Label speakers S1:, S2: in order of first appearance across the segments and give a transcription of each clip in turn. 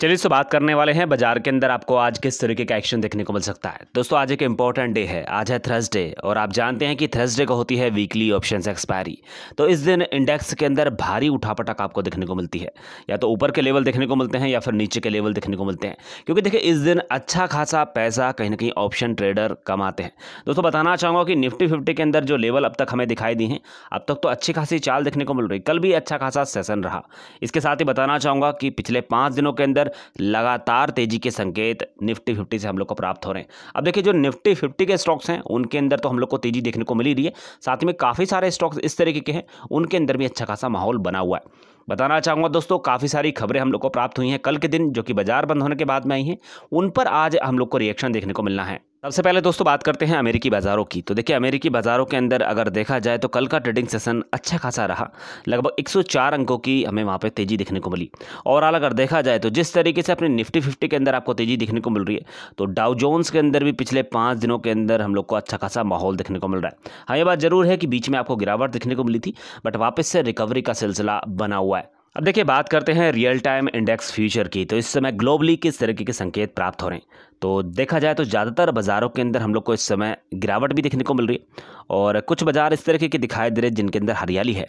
S1: चलिए तो बात करने वाले हैं बाजार के अंदर आपको आज किस तरीके का एक्शन देखने को मिल सकता है दोस्तों आज एक इंपॉर्टेंट डे है आज है थर्सडे और आप जानते हैं कि थर्सडे को होती है वीकली ऑप्शन एक्सपायरी तो इस दिन इंडेक्स के अंदर भारी उठापटक आपको देखने को मिलती है या तो ऊपर के लेवल देखने को मिलते हैं या फिर नीचे के लेवल देखने को मिलते हैं क्योंकि देखिए इस दिन अच्छा खासा पैसा कहीं ना कहीं ऑप्शन ट्रेडर कमाते हैं दोस्तों बताना चाहूँगा कि निफ्टी फिफ्टी के अंदर जो लेवल अब तक हमें दिखाई दी हैं अब तक तो अच्छी खासी चाल देखने को मिल रही कल भी अच्छा खासा सेशन रहा इसके साथ ही बताना चाहूँगा कि पिछले पाँच दिनों के अंदर अंदर लगातार तेजी के संकेत निफ्टी फिफ्टी से हम लोग को प्राप्त हो रहे हैं अब देखिए जो निफ्टी फिफ्टी के स्टॉक्स हैं उनके अंदर तो हम लोग को तेजी देखने को मिली रही है साथ में काफ़ी सारे स्टॉक्स इस तरीके के हैं उनके अंदर भी अच्छा खासा माहौल बना हुआ है बताना चाहूँगा दोस्तों काफ़ी सारी खबरें हम लोग को प्राप्त हुई हैं कल के दिन जो कि बाजार बंद होने के बाद में आई हैं उन पर आज हम लोग को रिएक्शन देखने को मिलना है सबसे पहले दोस्तों बात करते हैं अमेरिकी बाज़ारों की तो देखिए अमेरिकी बाज़ारों के अंदर अगर देखा जाए तो कल का ट्रेडिंग सेशन अच्छा खासा रहा लगभग 104 अंकों की हमें वहाँ पे तेज़ी देखने को मिली ओवरऑल अगर देखा जाए तो जिस तरीके से अपने निफ्टी फिफ्टी के अंदर आपको तेज़ी देखने को मिल रही है तो डाउ जोन्स के अंदर भी पिछले पाँच दिनों के अंदर हम लोग को अच्छा खासा माहौल देखने को मिल रहा है हाँ ये बात ज़रूर है कि बीच में आपको गिरावट देखने को मिली थी बट वापस से रिकवरी का सिलसिला बना हुआ है अब देखिए बात करते हैं रियल टाइम इंडेक्स फ्यूचर की तो इस समय ग्लोबली किस तरीके के संकेत प्राप्त हो रहे हैं तो देखा जाए तो ज़्यादातर बाज़ारों के अंदर हम लोग को इस समय गिरावट भी देखने को मिल रही है और कुछ बाज़ार इस तरीके के दिखाई दे रहे हैं जिनके अंदर हरियाली है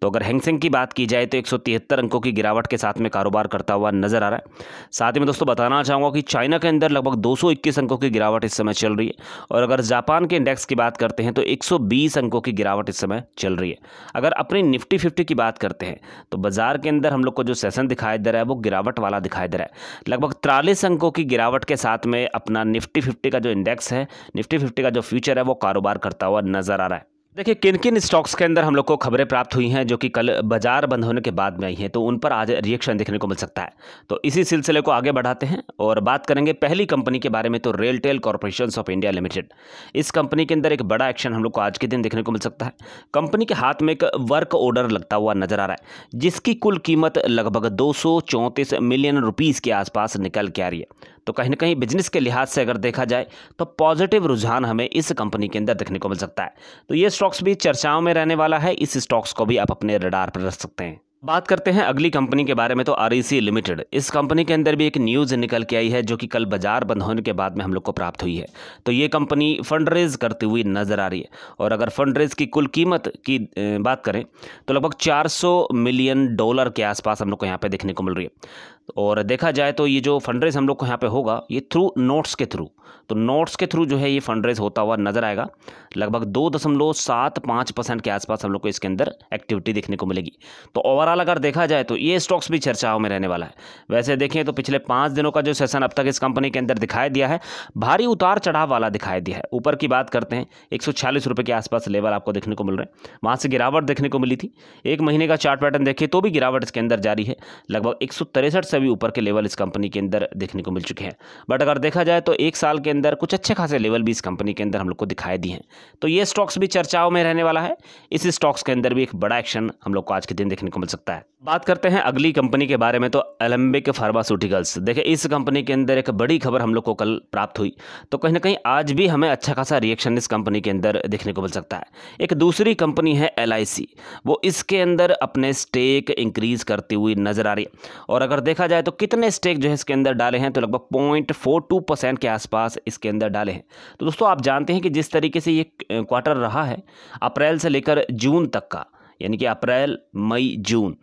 S1: तो अगर हैंगसेंग की बात की जाए तो एक अंकों की गिरावट के साथ में कारोबार करता हुआ नज़र आ रहा है साथ ही मैं दोस्तों बताना चाहूँगा कि चाइना के अंदर लगभग दो अंकों की गिरावट इस समय चल रही है और अगर जापान के इंडेक्स की बात करते हैं तो एक अंकों की गिरावट इस समय चल रही है अगर अपनी निफ्टी फिफ्टी की बात करते हैं तो बाज़ार के अंदर हम लोग को जो सेशन दिखाई दे रहा है वो गिरावट वाला दिखाई दे रहा है लगभग तिरालीस अंकों की गिरावट के साथ साथ में अपना निफ्टी फिफ्टी का जो इंडेक्स है निफ्टी फिफ्टी का जो फ्यूचर है वो कारोबार करता हुआ नज़र आ रहा है देखिए किन किन स्टॉक्स के अंदर हम लोग को खबरें प्राप्त हुई हैं जो कि कल बाजार बंद होने के बाद में आई हैं तो उन पर आज रिएक्शन देखने को मिल सकता है तो इसी सिलसिले को आगे बढ़ाते हैं और बात करेंगे पहली कंपनी के बारे में तो RailTel corporation of India limited इस कंपनी के अंदर एक बड़ा एक्शन हम लोग को आज के दिन देखने को मिल सकता है कंपनी के हाथ में एक वर्क ऑर्डर लगता हुआ नजर आ रहा है जिसकी कुल कीमत लगभग दो मिलियन रुपीज़ के आसपास निकल के आ रही है तो कहीं ना कहीं बिजनेस के लिहाज से अगर देखा जाए तो पॉजिटिव रुझान हमें इस कंपनी के अंदर देखने को मिल सकता है तो ये स्टॉक्स भी चर्चाओं में रहने वाला है इस स्टॉक्स को भी आप अपने रडार पर रख सकते हैं बात करते हैं अगली कंपनी के बारे में तो आर लिमिटेड e इस कंपनी के अंदर भी एक न्यूज़ निकल के आई है जो कि कल बाजार बंद होने के बाद में हम लोग को प्राप्त हुई है तो ये कंपनी फंड रेज करती हुई नज़र आ रही है और अगर फंड रेज की कुल कीमत की बात करें तो लगभग 400 मिलियन डॉलर के आसपास हम लोग को यहाँ पर देखने को मिल रही है और देखा जाए तो ये जो फंड रेज हम लोग को यहाँ पे होगा ये थ्रू नोट्स के थ्रू तो नोट्स के थ्रू जो है ये फंड रेज होता हुआ नजर आएगा लगभग दो दशमलव सात पाँच परसेंट के आसपास हम लोग को इसके अंदर एक्टिविटी देखने को मिलेगी तो ओवरऑल अगर देखा जाए तो ये स्टॉक्स भी चर्चाओं में रहने वाला है वैसे देखें तो पिछले पाँच दिनों का जो सेशन अब तक इस कंपनी के अंदर दिखाई दिया है भारी उतार चढ़ाव वाला दिखाई दिया है ऊपर की बात करते हैं एक के आसपास लेवल आपको देखने को मिल रहे हैं वहाँ से गिरावट देखने को मिली थी एक महीने का चार्ट पैटर्न देखिए तो भी गिरावट इसके अंदर जारी है लगभग एक से भी ऊपर के लेवल इस कंपनी के अंदर देखने को मिल चुके हैं बट अगर देखा जाए तो एक साल के अंदर कुछ अच्छे खासे लेवल भी इस कंपनी के अंदर हम लोग को दिखाई दिए हैं तो ये स्टॉक्स भी चर्चाओं में रहने वाला है इस स्टॉक्स के अंदर भी एक बड़ा एक्शन हम लोग को आज के दिन देखने को मिल सकता है बात करते हैं अगली कंपनी के बारे में तो एलम्बिक फार्मास्यूटिकल्स देखिए इस कंपनी के अंदर एक बड़ी खबर हम लोग को कल प्राप्त हुई तो कहीं ना कहीं आज भी हमें अच्छा खासा रिएक्शन इस कंपनी के अंदर देखने को मिल सकता है एक दूसरी कंपनी है एल वो इसके अंदर अपने स्टेक इंक्रीज करती हुई नजर आ रही है और अगर देखा देखा जाए तो कितने स्टेक जो है इसके अंदर डाले हैं तो लगभग पॉइंट फोर टू परसेंट के आसपास इसके अंदर डाले हैं तो दोस्तों आप जानते हैं कि जिस तरीके से ये क्वार्टर रहा है अप्रैल से लेकर जून तक का यानी कि अप्रैल मई जून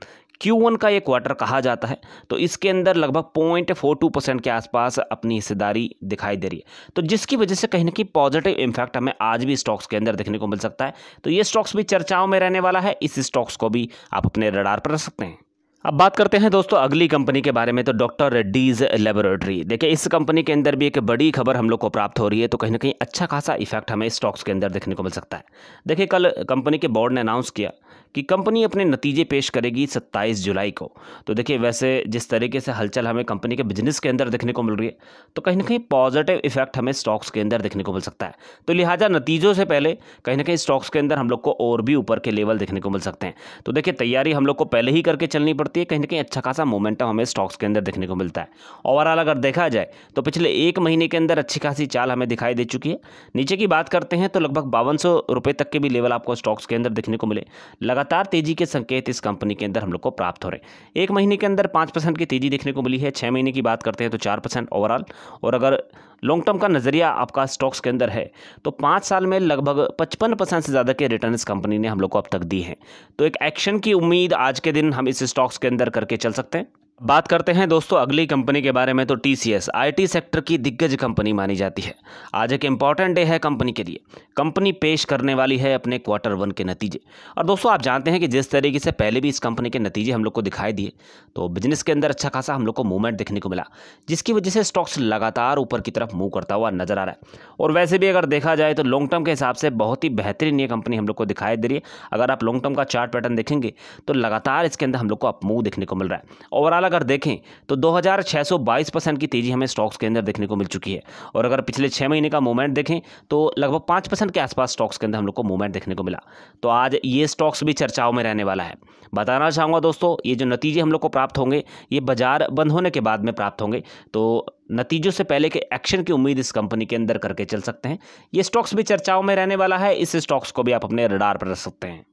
S1: Q1 का ये क्वार्टर कहा जाता है तो इसके अंदर लगभग पॉइंट फोर टू परसेंट के आसपास अपनी हिस्सेदारी दिखाई दे रही है तो जिसकी वजह से कहीं ना कहीं पॉजिटिव इम्फैक्ट हमें आज भी स्टॉक्स के अंदर देखने को मिल सकता है तो ये स्टॉक्स भी चर्चाओं में रहने वाला है इस स्टॉक्स को भी आप अपने रडार पर रख सकते हैं अब बात करते हैं दोस्तों अगली कंपनी के बारे में तो डॉक्टर रेड्डीज़ लेबोरेटरी देखिए इस कंपनी के अंदर भी एक बड़ी खबर हम लोग को प्राप्त हो रही है तो कहीं ना कहीं अच्छा खासा इफेक्ट हमें स्टॉक्स के अंदर देखने को मिल सकता है देखिए कल कंपनी के बोर्ड ने अनाउंस किया कि कंपनी अपने नतीजे पेश करेगी 27 जुलाई को तो देखिए वैसे जिस तरीके से हलचल हमें कंपनी के बिजनेस के अंदर देखने को मिल रही है तो कहीं ना कहीं पॉजिटिव इफेक्ट हमें स्टॉक्स के अंदर देखने को मिल सकता है तो लिहाजा नतीजों से पहले कहीं ना कहीं स्टॉक्स के अंदर हम लोग को और भी ऊपर के लेवल देखने को मिल सकते हैं तो देखिए तैयारी हम लोग को पहले ही करके चलनी पड़ती करती है कहीं ना कहीं अच्छा खासा मोमेंटम हमें स्टॉक्स के अंदर देखने को मिलता है ओवरऑल अगर देखा जाए तो पिछले एक महीने के अंदर अच्छी खासी चाल हमें दिखाई दे चुकी है नीचे की बात करते हैं तो लगभग बावन रुपये तक के भी लेवल आपको स्टॉक्स के अंदर देखने को मिले लगातार तेजी के संकेत इस कंपनी के अंदर हम लोग को प्राप्त हो रहे एक महीने के अंदर पाँच की तेजी देखने को मिली है छः महीने की बात करते हैं तो चार ओवरऑल और अगर लॉन्ग टर्म का नज़रिया आपका स्टॉक्स के अंदर है तो पाँच साल में लगभग पचपन परसेंट से ज़्यादा के रिटर्न इस कंपनी ने हम लोग को अब तक दी हैं तो एक एक्शन की उम्मीद आज के दिन हम इस स्टॉक्स के अंदर करके चल सकते हैं बात करते हैं दोस्तों अगली कंपनी के बारे में तो टी सी सेक्टर की दिग्गज कंपनी मानी जाती है आज एक इम्पॉर्टेंट डे है कंपनी के लिए कंपनी पेश करने वाली है अपने क्वार्टर वन के नतीजे और दोस्तों आप जानते हैं कि जिस तरीके से पहले भी इस कंपनी के नतीजे हम लोग को दिखाई दिए तो बिजनेस के अंदर अच्छा खासा हम लोग को मूवमेंट देखने को मिला जिसकी वजह से स्टॉक्स लगातार ऊपर की तरफ मूव करता हुआ नजर आ रहा है और वैसे भी अगर देखा जाए तो लॉन्ग टर्म के हिसाब से बहुत ही बेहतरीन ये कंपनी हम लोग को दिखाई दे रही है अगर आप लॉन्ग टर्म का चार्ट पैटर्न देखेंगे तो लगातार इसके अंदर हम लोग को मूव देखने को मिल रहा है ओवरऑल अगर देखें तो 2622 परसेंट की तेज़ी हमें स्टॉक्स के अंदर देखने को मिल चुकी है और अगर पिछले छः महीने का मूवमेंट देखें तो लगभग पाँच परसेंट के आसपास स्टॉक्स के अंदर हम लोग को मूवमेंट देखने को मिला तो आज ये स्टॉक्स भी चर्चाओं में रहने वाला है बताना चाहूँगा दोस्तों ये जो नतीजे हम लोग को प्राप्त होंगे ये बाजार बंद होने के बाद में प्राप्त होंगे तो नतीजों से पहले के एक्शन की उम्मीद इस कंपनी के अंदर करके चल सकते हैं ये स्टॉक्स भी चर्चाओं में रहने वाला है इस स्टॉक्स को भी आप अपने रडार पर रख सकते हैं